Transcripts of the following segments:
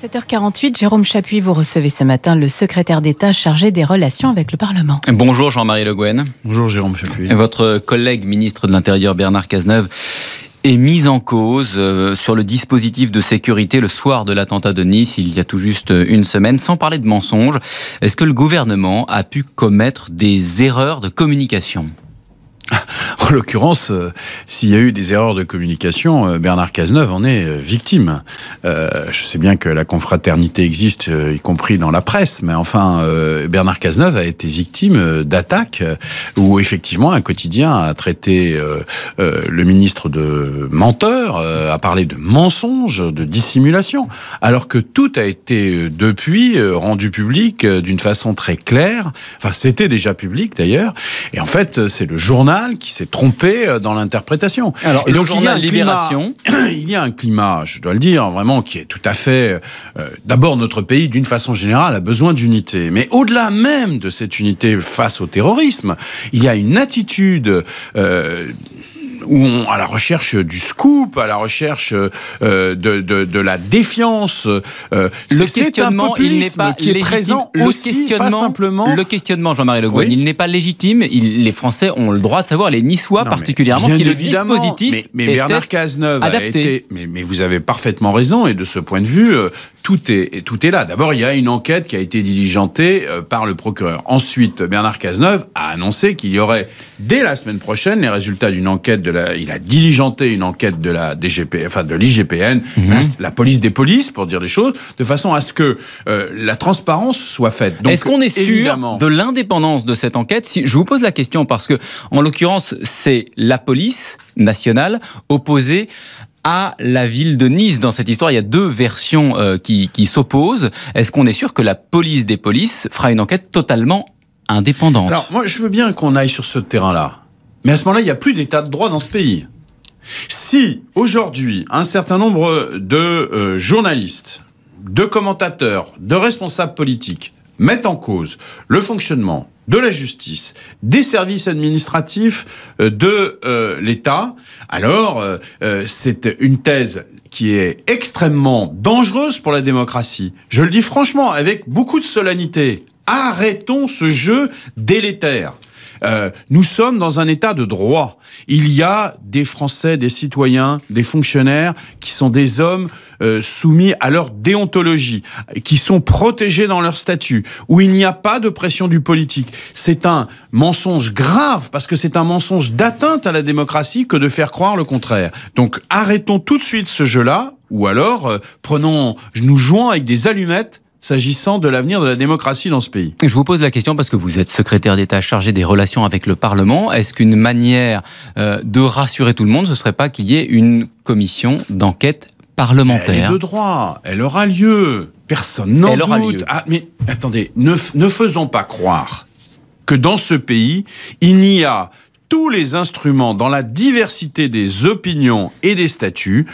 7h48, Jérôme Chapuis, vous recevez ce matin le secrétaire d'État chargé des relations avec le Parlement. Bonjour Jean-Marie Le Bonjour Jérôme Chapuis. Votre collègue ministre de l'Intérieur Bernard Cazeneuve est mis en cause euh, sur le dispositif de sécurité le soir de l'attentat de Nice, il y a tout juste une semaine, sans parler de mensonges. Est-ce que le gouvernement a pu commettre des erreurs de communication En l'occurrence, euh, s'il y a eu des erreurs de communication, euh, Bernard Cazeneuve en est euh, victime. je sais bien que la confraternité existe, y compris dans la presse, mais enfin, Bernard Cazeneuve a été victime d'attaques où effectivement un quotidien a traité le ministre de menteur, a parlé de mensonges, de dissimulation, alors que tout a été depuis rendu public d'une façon très claire. Enfin, c'était déjà public d'ailleurs. Et en fait, c'est le journal qui s'est trompé euh, dans l'interprétation. Alors, et donc il y a un Libération, climat, il y a un climat, je dois le dire, vraiment qui est tout à fait. Euh, d'abord, notre pays, d'une façon générale, a besoin d'unité. Mais au-delà même de cette unité face au terrorisme, il y a une attitude euh, où on, à la recherche du scoop, à la recherche euh, de, de, la défiance. Euh, le questionnement, il n'est pas légitime. est présent le aussi, questionnement, pas simplement. Le questionnement, Jean-Marie Le Guen, il n'est pas légitime. Il, les Français ont le droit de savoir, les Niçois particulièrement, si le dispositif. Mais, Bernard Cazeneuve adapté. a été. Mais, vous avez parfaitement raison, et de ce point de vue, euh, tout est, tout est là. D'abord, il y a une enquête qui a été diligentée par le procureur. Ensuite, Bernard Cazeneuve a annoncé qu'il y aurait, dès la semaine prochaine, les résultats d'une enquête de il a diligenté une enquête de la DGP, enfin de l'IGPN, mhm. la police des polices, pour dire les choses, de façon à ce que euh, la transparence soit faite. Est-ce qu'on est sûr de l'indépendance de cette enquête si, Je vous pose la question parce que, en l'occurrence, c'est la police nationale opposée à la ville de Nice dans cette histoire. Il y a deux versions euh, qui, qui s'opposent. Est-ce qu'on est sûr que la police des polices fera une enquête totalement indépendante Alors, moi, je veux bien qu'on aille sur ce terrain-là. Mais à ce moment-là, il n'y a plus d'état de droit dans ce pays. Si aujourd'hui un certain nombre de euh, journalistes, de commentateurs, de responsables politiques mettent en cause le fonctionnement de la justice, des services administratifs euh, de euh, l'État, alors c'est une thèse qui est extrêmement dangereuse pour la démocratie. Je le dis franchement, avec beaucoup de solennité, arrêtons ce jeu délétère. Euh, nous sommes dans un état de droit. Il y a des Français, des citoyens, des fonctionnaires qui sont des hommes euh, soumis à leur déontologie, qui sont protégés dans leur statut, où il n'y a pas de pression du politique. C'est un mensonge grave, parce que c'est un mensonge d'atteinte à la démocratie que de faire croire le contraire. Donc arrêtons tout de suite ce jeu-là, ou alors euh, prenons, nous jouons avec des allumettes s'agissant de l'avenir de la démocratie dans ce pays. Je vous pose la question parce que vous êtes secrétaire d'État chargé des relations avec le Parlement. Est-ce qu'une manière euh, de rassurer tout le monde, ce ne serait pas qu'il y ait une commission d'enquête parlementaire Elle est de droit, elle aura lieu. Personne n'en doute. Aura ah, mais attendez, ne, ne faisons pas croire que dans ce pays, il n'y a tous les instruments dans la diversité des opinions et des statuts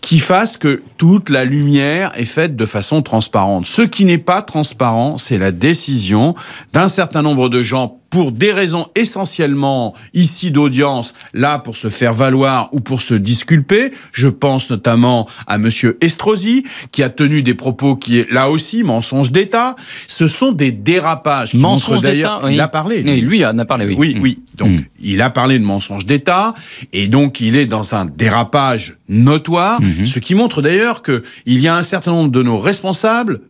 qui fasse que toute la lumière est faite de façon transparente. Ce qui n'est pas transparent, c'est la décision d'un certain nombre de gens pour des raisons essentiellement ici d'audience, là pour se faire valoir ou pour se disculper. Je pense notamment à Monsieur Estrosi qui a tenu des propos qui est là aussi mensonge d'État. Ce sont des dérapages. mensonge d'ailleurs, il a parlé. Lui. Et lui en a parlé, oui. Oui, mm. oui. Donc mm. il a parlé de mensonge d'État et donc il est dans un dérapage notoire. Mhm. Ce qui montre d'ailleurs qu'il y a un certain nombre de nos responsables,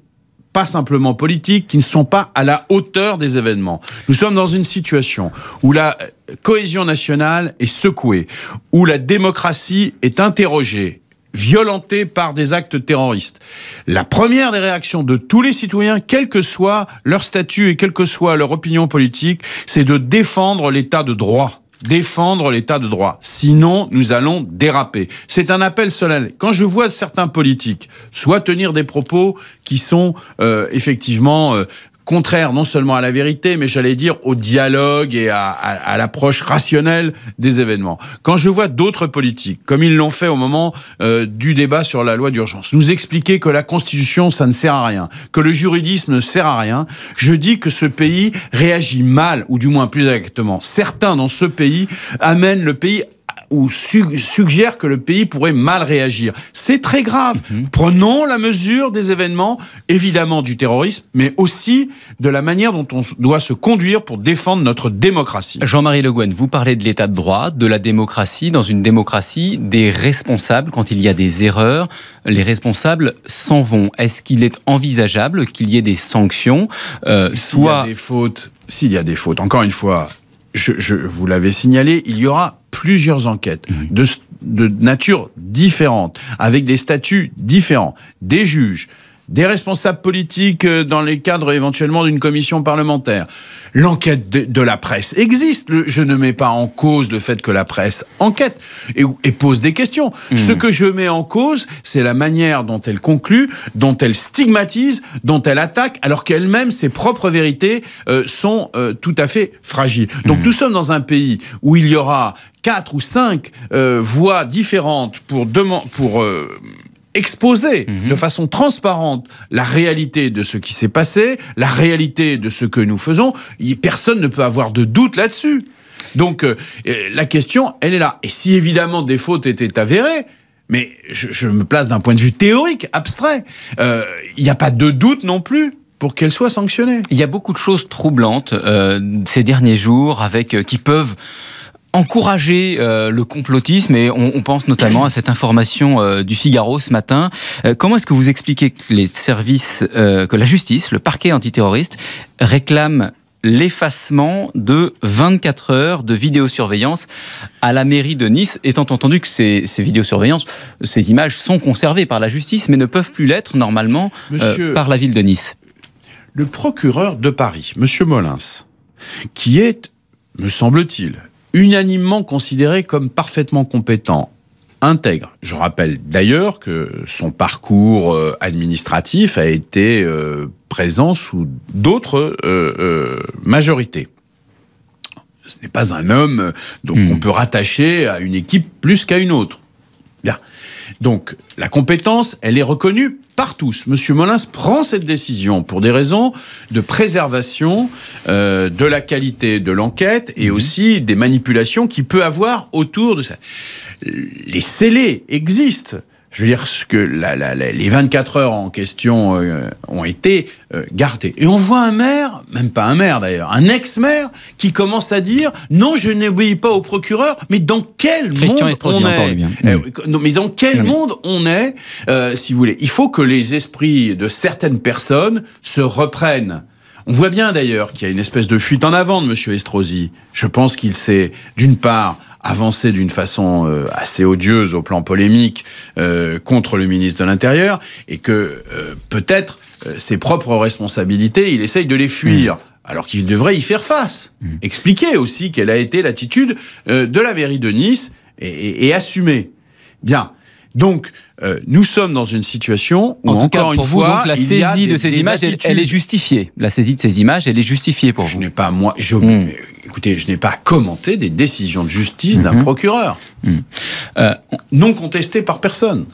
pas simplement politiques, qui ne sont pas à la hauteur des événements. Nous sommes dans une situation où la cohésion nationale est secouée, où la démocratie est interrogée violentée par des actes terroristes. La première des réactions de tous les citoyens, quel que soit leur statut et quelle que soit leur opinion politique, c'est de défendre l'état de droit défendre l'état de droit. Sinon, nous allons déraper. C'est un appel solennel. Quand je vois certains politiques, soit tenir des propos qui sont euh, effectivement euh, contraire non seulement à la vérité, mais j'allais dire au dialogue et à, l'approche rationnelle des événements. Quand je vois d'autres politiques, comme ils l'ont fait au moment euh, du débat sur la loi d'urgence, nous expliquer que la Constitution, ça ne sert à rien, que le juridisme ne sert à rien, je dis que ce pays réagit mal, ou du moins plus exactement. Certains dans ce pays amènent le pays ou suggère que le pays pourrait mal réagir. C'est très grave. Mhm. Prenons la mesure des événements, évidemment du terrorisme, mais aussi de la manière dont on doit se conduire pour défendre notre démocratie. Jean-Marie Le Guen, vous parlez de l'état de droit, de la démocratie. Dans une démocratie, des responsables, quand il y a des erreurs, les responsables s'en vont. Est-ce qu'il est envisageable qu'il y ait des sanctions euh, S'il y a des fautes, s'il y des fautes, encore une fois, je vous l'avais signalé, il y aura plusieurs enquêtes mmh. de, de nature différente, avec des statuts différents, des juges, des responsables politiques euh, dans les cadres éventuellement d'une commission parlementaire. L'enquête de, la presse existe. je ne mets pas en cause le fait que la presse enquête et, pose des questions. Mmh. Ce que je mets en cause, c'est la manière dont elle conclut, dont elle stigmatise, dont elle attaque, alors qu'elle-même, ses propres vérités euh, sont euh, tout à fait fragiles. Donc mmh. nous sommes dans un pays où il y aura quatre ou cinq voix différentes pour, pour exposer mhm. de façon transparente la réalité de ce qui s'est passé, la réalité de ce que nous faisons. Personne ne peut avoir de doute là-dessus. Donc euh, la question, elle est là. Et si évidemment des fautes étaient avérées, mais je, me place d'un point de vue théorique, abstrait, euh, il n'y a pas de doute non plus pour qu'elle soit sanctionnée. Il y a beaucoup de choses troublantes euh, ces derniers jours avec qui peuvent encourager euh, le complotisme et on, pense notamment à cette information euh, du Figaro ce matin. Euh, comment est-ce que vous expliquez que les services, que la justice, le parquet antiterroriste réclame l'effacement de 24 heures de vidéosurveillance à la mairie de Nice, étant entendu que ces, ces vidéosurveillances, ces images sont conservées par la justice, mais ne peuvent plus l'être normalement par la ville de Nice. Le procureur de Paris, M. Molins, qui est, me semble-t-il, unanimement considéré comme parfaitement compétent intègre. Je rappelle d'ailleurs que son parcours euh, administratif a été euh, présent sous d'autres euh, majorités. Ce n'est pas un homme donc hmm. on peut rattacher à une équipe plus qu'à une autre. Bien. Donc la compétence, elle est reconnue par tous. Monsieur Molins prend cette décision pour des raisons de préservation euh, de la qualité de l'enquête et mhm. aussi des manipulations qu'il peut avoir autour de ça. Les scellés existent je veux dire, ce que la, la, les 24 heures en question euh, ont été euh, gardées. Et on voit un maire, même pas un maire d'ailleurs, un ex-maire qui commence à dire non, je n'obéis pas au procureur. Mais dans quel monde on est Mais dans quel monde on est, si vous voulez Il faut que les esprits de certaines personnes se reprennent. On voit bien d'ailleurs qu'il y a une espèce de fuite en avant de M. Estrosi. Je pense qu'il s'est, d'une part, avancé d'une façon euh, assez odieuse au plan polémique euh, contre le ministre de l'Intérieur et que euh, peut-être ses propres responsabilités, il essaye de les fuir. Mm. Alors qu'il devrait y faire face. Mm. Expliquer aussi quelle a été l'attitude de la mairie de Nice et, et assumer. Bien, donc, euh, nous sommes dans une situation où, en tout cas, une vous, la saisie de ces images, elle, est justifiée. La saisie de ces images, elle est justifiée pour je N'ai pas, moi, je, hmm. Écoutez, je n'ai pas commenté des décisions de justice d'un mhm. procureur, hmm. euh, non contestées par personne.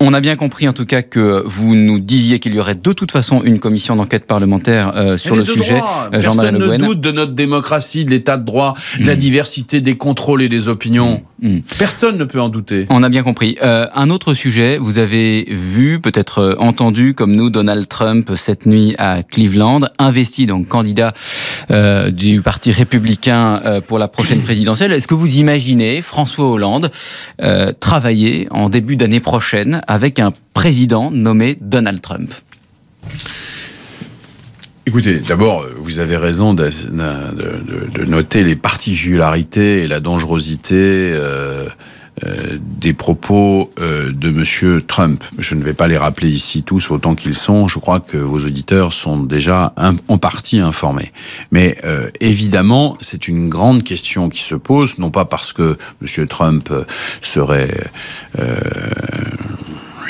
On a bien compris en tout cas que vous nous disiez qu'il y aurait de toute façon une commission d'enquête parlementaire euh, sur le sujet. Personne ne doute de notre démocratie, de l'état de droit, de la hmm. diversité des contrôles et des opinions. Hmm. Personne ne peut en douter. On a bien compris. Euh, un autre sujet, vous avez vu, peut-être euh, entendu, comme nous, Donald Trump cette nuit à Cleveland, investi donc candidat euh, du Parti républicain pour la prochaine présidentielle. Est-ce que vous imaginez François Hollande travailler en début d'année prochaine avec un président nommé Donald Trump Écoutez, d'abord, euh, vous avez raison de, noter les particularités et la dangerosité euh, euh, des propos de Monsieur Trump. Je ne vais pas les rappeler ici tous autant qu'ils sont. Je crois que vos auditeurs sont déjà en partie informés. Mais évidemment, c'est une grande question qui se pose, non pas parce que M. Trump serait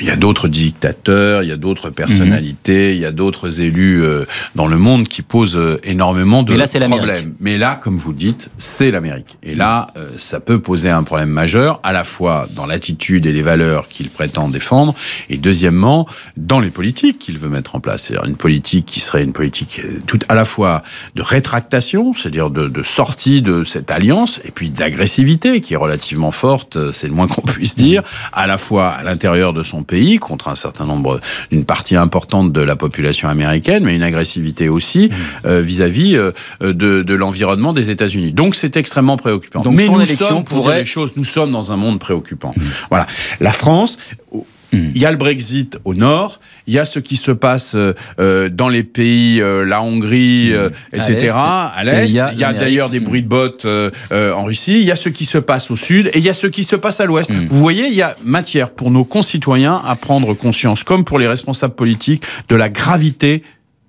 il y a d'autres dictateurs, il y a d'autres personnalités, il y a d'autres élus euh, dans le monde qui posent euh, énormément de Mais là, problèmes. Mais là, comme vous dites, c'est l'Amérique. Et là, euh, ça peut poser un problème majeur, à la fois dans l'attitude et les valeurs qu'il prétend défendre, et deuxièmement, dans les politiques qu'il veut mettre en place. C'est-à-dire une politique qui serait une politique toute à la fois de rétractation, c'est-à-dire de, de sortie de cette alliance, et puis d'agressivité qui est relativement forte, c'est le moins qu'on puisse dire, à la fois à l'intérieur de son pays, contre un certain nombre, une partie importante de la population américaine, mais une agressivité aussi mmh. euh, vis-à-vis euh, de, de l'environnement des États-Unis. Donc c'est extrêmement préoccupant. Donc, mais son nous élection sommes, pourrait... les choses, nous sommes dans un monde préoccupant. Mmh. Voilà. La France, il y a le Brexit au nord, il y a ce qui se passe euh, euh, dans les pays, euh, la Hongrie, mm. etc., à l'est. Il y a, d'ailleurs des bruits de bottes en Russie, il y a ce qui se passe au sud et il y a ce qui se passe à l'ouest. Mm. Vous voyez, il y a matière pour nos concitoyens à prendre conscience, comme pour les responsables politiques, de la gravité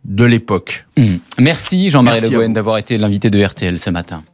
de l'époque. Mm. Merci Jean-Marie Le Gouen d'avoir été l'invité de RTL ce matin.